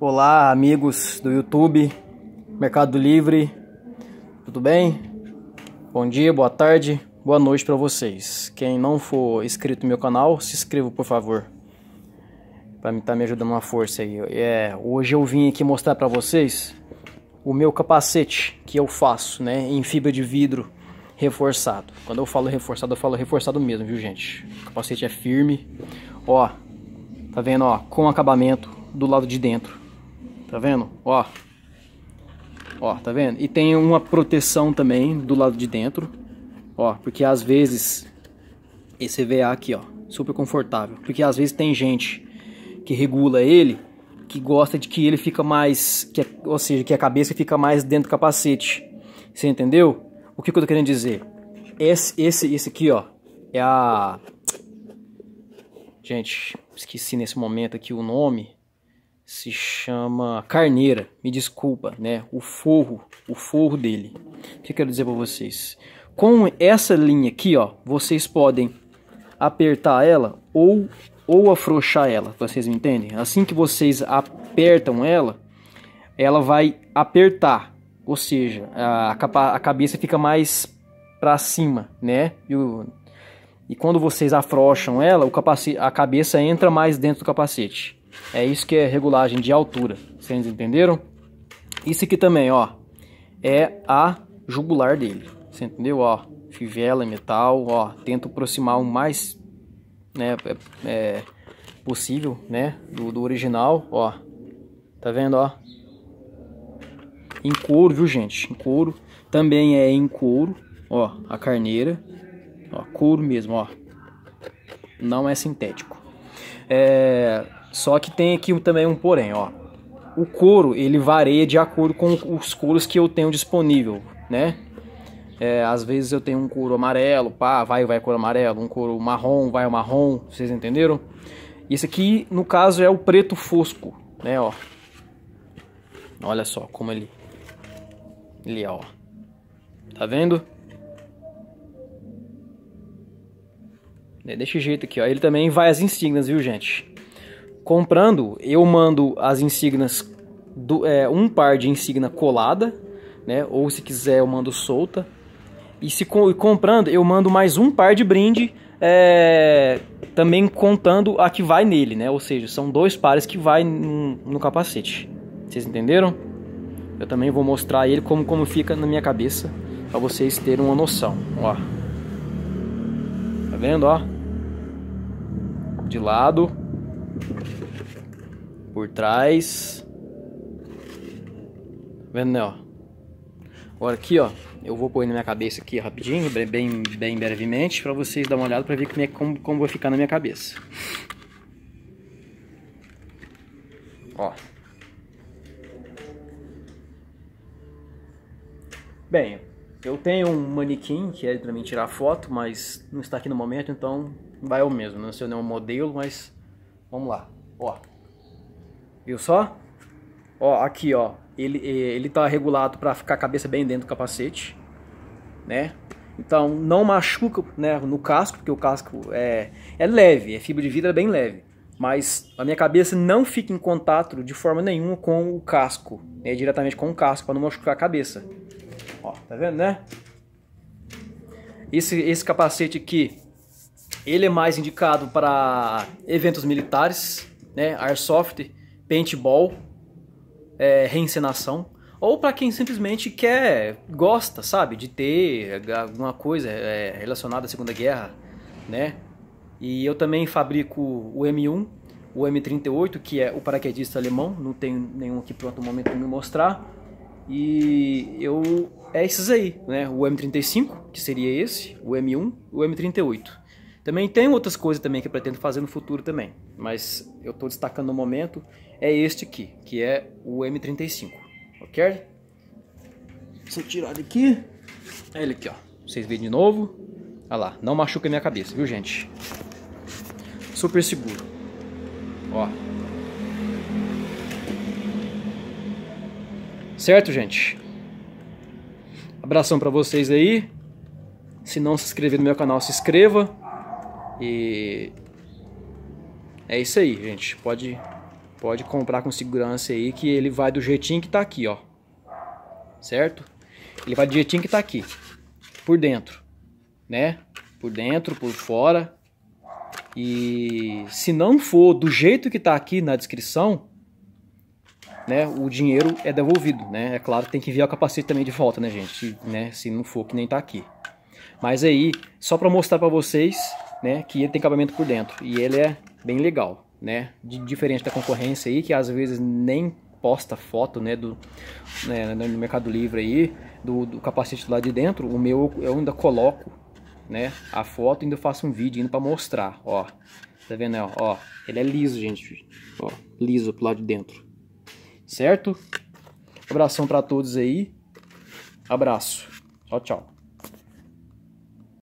Olá, amigos do YouTube, Mercado Livre, tudo bem? Bom dia, boa tarde, boa noite para vocês. Quem não for inscrito no meu canal, se inscreva por favor, para me estar tá me ajudando uma força aí. É, hoje eu vim aqui mostrar para vocês o meu capacete que eu faço, né, em fibra de vidro reforçado. Quando eu falo reforçado, eu falo reforçado mesmo, viu gente? O capacete é firme, ó, tá vendo, ó, com acabamento do lado de dentro. Tá vendo? Ó. Ó, tá vendo? E tem uma proteção também do lado de dentro. Ó, porque às vezes esse EVA aqui, ó, super confortável, porque às vezes tem gente que regula ele que gosta de que ele fica mais, que, ou seja, que a cabeça fica mais dentro do capacete. Você entendeu? O que, que eu tô querendo dizer? Esse, esse, esse aqui, ó, é a Gente, esqueci nesse momento aqui o nome se chama Carneira, me desculpa, né? O forro, o forro dele. O que eu quero dizer para vocês? Com essa linha aqui, ó, vocês podem apertar ela ou ou afrouxar ela, vocês me entendem? Assim que vocês apertam ela, ela vai apertar, ou seja, a, capa, a cabeça fica mais para cima, né? E, o, e quando vocês afrouxam ela, o capacete, a cabeça entra mais dentro do capacete. É isso que é regulagem de altura. Vocês entenderam? Isso aqui também, ó, é a jugular dele. Você entendeu? Ó, fivela em metal, ó, tento aproximar o mais né, é, é, possível, né, do, do original, ó. Tá vendo, ó? Em couro, viu, gente? Em couro. Também é em couro, ó, a carneira. Ó, couro mesmo, ó. Não é sintético. É, só que tem aqui também um porém, ó. O couro, ele varia de acordo com os couros que eu tenho disponível, né? É, às vezes eu tenho um couro amarelo, pá, vai, vai couro amarelo, um couro marrom, vai o marrom, vocês entenderam? Esse aqui, no caso, é o preto fosco, né, ó. Olha só como ele... Ele é, ó. Tá vendo? É desse jeito aqui, ó. Ele também vai as insígnias, viu, gente? comprando, eu mando as insígnias, do, é, um par de insígnia colada, né? Ou se quiser eu mando solta. E se comprando, eu mando mais um par de brinde, é, também contando a que vai nele, né? Ou seja, são dois pares que vai no, no capacete. Vocês entenderam? Eu também vou mostrar ele como, como fica na minha cabeça, para vocês terem uma noção. Ó. Tá vendo, ó? De lado por trás. Tá vendo, né, ó? Agora aqui, ó, eu vou pôr na minha cabeça aqui rapidinho, bem, bem brevemente, para vocês dar uma olhada para ver como, é, como, como vai ficar na minha cabeça. Ó. Bem, eu tenho um manequim que é para mim tirar foto, mas não está aqui no momento, então vai o mesmo. Né? Não sei o modelo, mas Vamos lá. Ó. Viu só? Ó, aqui, ó. Ele, é, ele tá regulado para ficar a cabeça bem dentro do capacete, né? Então, não machuca né, no casco, porque o casco é, é leve, é fibra de vidro é bem leve. Mas a minha cabeça não fica em contato de forma nenhuma com o casco, né, diretamente com o casco, para não machucar a cabeça. Ó, tá vendo, né? Esse, esse capacete aqui, ele é mais indicado para eventos militares, né? Airsoft, paintball, é, reencenação. Ou para quem simplesmente quer, gosta, sabe, de ter alguma coisa é, relacionada à Segunda Guerra, né? E eu também fabrico o M1, o M38, que é o paraquedista alemão, não tenho nenhum aqui pronto no momento para me mostrar. E eu é esses aí, né? O M35, que seria esse, o M1, o M38. Também tem outras coisas também que eu pretendo fazer no futuro também, mas eu estou destacando no momento é este aqui, que é o M35, ok? Deixa eu tirar ele aqui, é ele aqui ó, vocês veem de novo, olha lá, não machuca a minha cabeça, viu gente? Super seguro, ó. Certo gente? Abração para vocês aí, se não se inscrever no meu canal, se inscreva. E é isso aí, gente. Pode pode comprar com segurança aí que ele vai do jeitinho que tá aqui, ó. Certo? Ele vai do jeitinho que tá aqui. Por dentro, né? Por dentro, por fora. E se não for do jeito que tá aqui na descrição, né, o dinheiro é devolvido, né? É claro, tem que enviar o capacete também de volta, né, gente? Se, né, se não for que nem tá aqui. Mas aí, só para mostrar para vocês né, que ele tem acabamento por dentro e ele é bem legal, né? De, diferente da concorrência aí que às vezes nem posta foto, né, do né, no Mercado Livre aí do, do, capacete lá de dentro, o meu eu ainda coloco, né, a foto e ainda faço um vídeo indo para mostrar, ó. Tá vendo, né, ó, ele é liso, gente, ó, liso pro lado de dentro. Certo? Abração para todos aí. Abraço. Tchau, tchau.